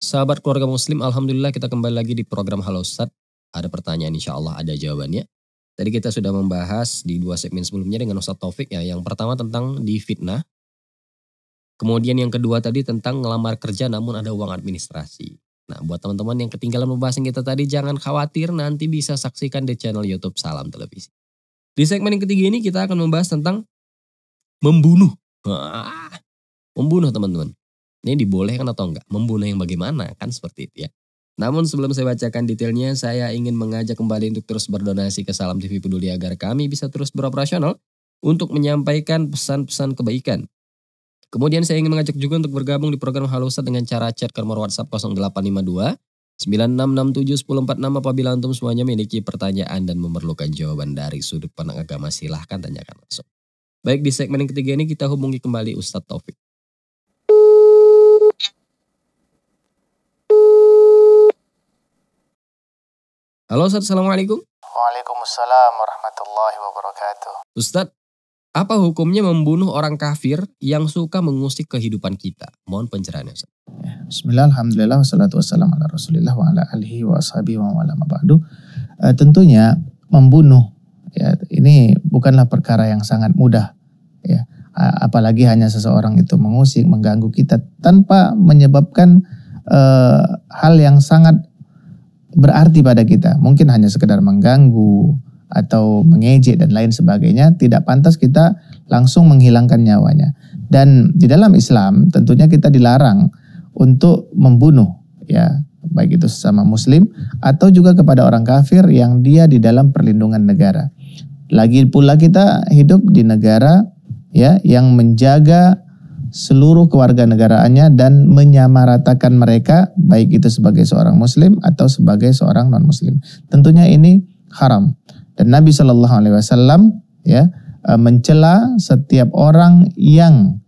Sahabat keluarga muslim, Alhamdulillah kita kembali lagi di program Halo Ustaz. Ada pertanyaan insya Allah ada jawabannya. Tadi kita sudah membahas di dua segmen sebelumnya dengan Ustaz Taufik ya. Yang pertama tentang di fitnah. Kemudian yang kedua tadi tentang ngelamar kerja namun ada uang administrasi. Nah, buat teman-teman yang ketinggalan pembahasan kita tadi, jangan khawatir nanti bisa saksikan di channel YouTube Salam Televisi. Di segmen yang ketiga ini kita akan membahas tentang membunuh. membunuh teman-teman. Ini dibolehkan atau enggak? Membunuh yang bagaimana? Kan seperti itu ya. Namun sebelum saya bacakan detailnya, saya ingin mengajak kembali untuk terus berdonasi ke Salam TV Peduli agar kami bisa terus beroperasional untuk menyampaikan pesan-pesan kebaikan Kemudian saya ingin mengajak juga untuk bergabung di program Halo Ustadz dengan cara chat ke nomor WhatsApp 0852 1046 apabila antum semuanya memiliki pertanyaan dan memerlukan jawaban dari sudut pandang agama silahkan tanyakan langsung. Baik di segmen yang ketiga ini kita hubungi kembali Ustadz Taufik. Halo Ustadz, Assalamualaikum. Waalaikumsalam warahmatullahi wabarakatuh. Ustadz, apa hukumnya membunuh orang kafir yang suka mengusik kehidupan kita? Mohon pencerahannya Ustaz. Ya, bismillah, Alhamdulillah, wassalatu wassalamu ala eh, tentunya membunuh ya ini bukanlah perkara yang sangat mudah ya apalagi hanya seseorang itu mengusik mengganggu kita tanpa menyebabkan e, hal yang sangat berarti pada kita mungkin hanya sekedar mengganggu atau mengejek dan lain sebagainya, tidak pantas kita langsung menghilangkan nyawanya. Dan di dalam Islam tentunya kita dilarang untuk membunuh ya, baik itu sesama muslim atau juga kepada orang kafir yang dia di dalam perlindungan negara. Lagi pula kita hidup di negara ya yang menjaga seluruh kewarganegaraannya dan menyamaratakan mereka baik itu sebagai seorang muslim atau sebagai seorang non muslim. Tentunya ini haram. Dan Nabi Shallallahu Alaihi Wasallam ya eh, mencela setiap orang yang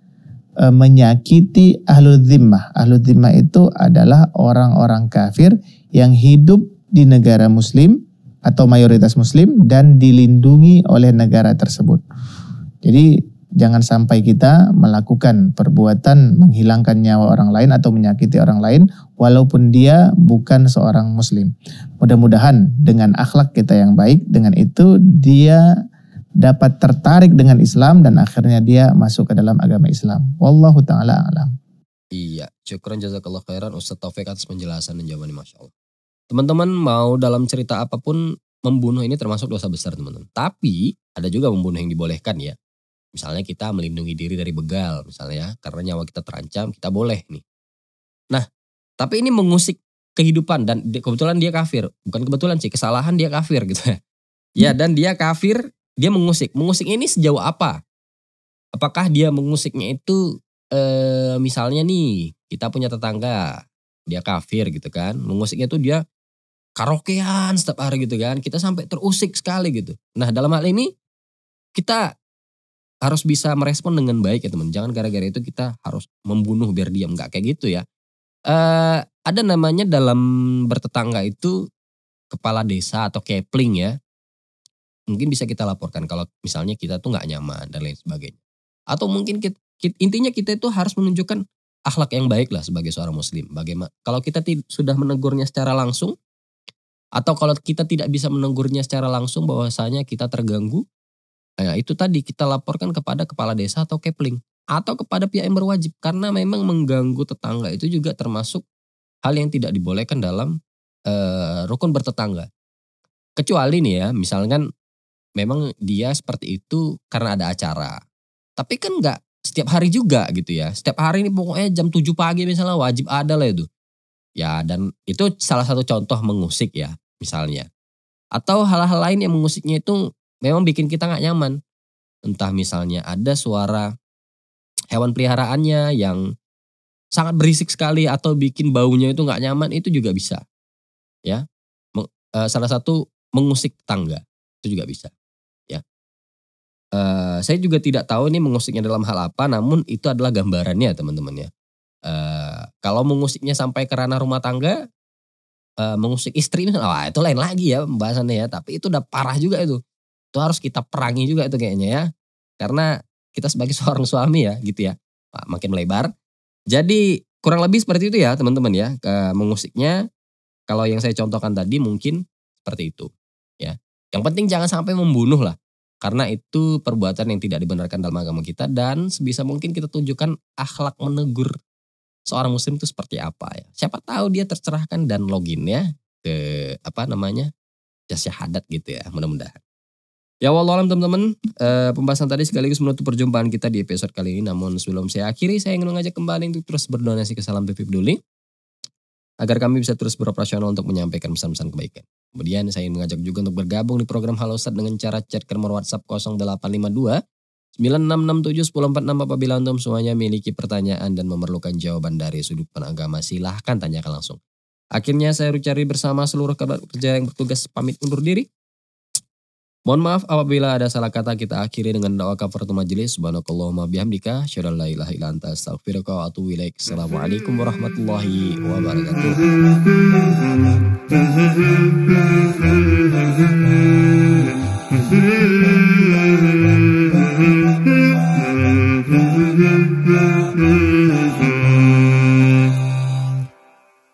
eh, menyakiti ahlu zimmah. Ahlu zimmah itu adalah orang-orang kafir yang hidup di negara muslim atau mayoritas muslim dan dilindungi oleh negara tersebut. Jadi Jangan sampai kita melakukan perbuatan menghilangkan nyawa orang lain atau menyakiti orang lain walaupun dia bukan seorang muslim. Mudah-mudahan dengan akhlak kita yang baik dengan itu dia dapat tertarik dengan Islam dan akhirnya dia masuk ke dalam agama Islam. Wallahu taala alam. Iya, syukran jazakallah khairan Ustaz Taufik atas penjelasan dan jawabannya Masya Allah. Teman-teman mau dalam cerita apapun membunuh ini termasuk dosa besar teman-teman. Tapi ada juga membunuh yang dibolehkan ya. Misalnya kita melindungi diri dari begal misalnya karena nyawa kita terancam kita boleh nih. Nah tapi ini mengusik kehidupan dan kebetulan dia kafir bukan kebetulan sih kesalahan dia kafir gitu ya. Ya dan dia kafir dia mengusik mengusik ini sejauh apa? Apakah dia mengusiknya itu eh, misalnya nih kita punya tetangga dia kafir gitu kan mengusiknya itu dia karaokean setiap hari gitu kan. Kita sampai terusik sekali gitu. Nah dalam hal ini kita harus bisa merespon dengan baik ya teman. Jangan gara-gara itu kita harus membunuh biar diam nggak kayak gitu ya. Uh, ada namanya dalam bertetangga itu kepala desa atau kepling ya. Mungkin bisa kita laporkan kalau misalnya kita tuh nggak nyaman dan lain sebagainya. Atau mungkin kita, intinya kita itu harus menunjukkan akhlak yang baik lah sebagai seorang muslim. Bagaimana kalau kita sudah menegurnya secara langsung atau kalau kita tidak bisa menegurnya secara langsung bahwasanya kita terganggu, ya itu tadi kita laporkan kepada kepala desa atau kepling atau kepada pihak yang berwajib karena memang mengganggu tetangga itu juga termasuk hal yang tidak dibolehkan dalam e, rukun bertetangga. Kecuali nih ya, misalkan memang dia seperti itu karena ada acara. Tapi kan nggak setiap hari juga gitu ya. Setiap hari ini pokoknya jam 7 pagi misalnya wajib ada lah itu. Ya dan itu salah satu contoh mengusik ya misalnya. Atau hal-hal lain yang mengusiknya itu memang bikin kita nggak nyaman. Entah misalnya ada suara hewan peliharaannya yang sangat berisik sekali atau bikin baunya itu nggak nyaman itu juga bisa. Ya. Eh, salah satu mengusik tangga itu juga bisa. Ya. Eh, saya juga tidak tahu ini mengusiknya dalam hal apa, namun itu adalah gambarannya teman-teman ya. Eh, kalau mengusiknya sampai ke ranah rumah tangga, uh, mengusik istri wah itu lain lagi ya pembahasannya ya tapi itu udah parah juga itu itu harus kita perangi juga itu kayaknya ya karena kita sebagai seorang suami ya gitu ya makin melebar jadi kurang lebih seperti itu ya teman-teman ya ke mengusiknya kalau yang saya contohkan tadi mungkin seperti itu ya yang penting jangan sampai membunuh lah karena itu perbuatan yang tidak dibenarkan dalam agama kita dan sebisa mungkin kita tunjukkan akhlak menegur seorang muslim itu seperti apa ya siapa tahu dia tercerahkan dan login ya ke apa namanya jas syahadat gitu ya mudah-mudahan Ya wallahualam teman-teman, uh, pembahasan tadi sekaligus menutup perjumpaan kita di episode kali ini. Namun sebelum saya akhiri, saya ingin mengajak kembali untuk terus berdonasi ke Salam Pipi Peduli agar kami bisa terus beroperasional untuk menyampaikan pesan-pesan kebaikan. Kemudian saya ingin mengajak juga untuk bergabung di program Halo Ustadz dengan cara chat ke nomor WhatsApp 0852 9667 1046 apabila untuk semuanya memiliki pertanyaan dan memerlukan jawaban dari sudut pandang agama silahkan tanyakan langsung. Akhirnya saya Rucari bersama seluruh kerja yang bertugas pamit undur diri. Mohon maaf apabila ada salah kata kita akhiri dengan doa tu majelis. Subhanakallahumma bihamdika, syadallah la ilaha anta astaghfiruka wa atubu wilaik. Assalamualaikum warahmatullahi wabarakatuh.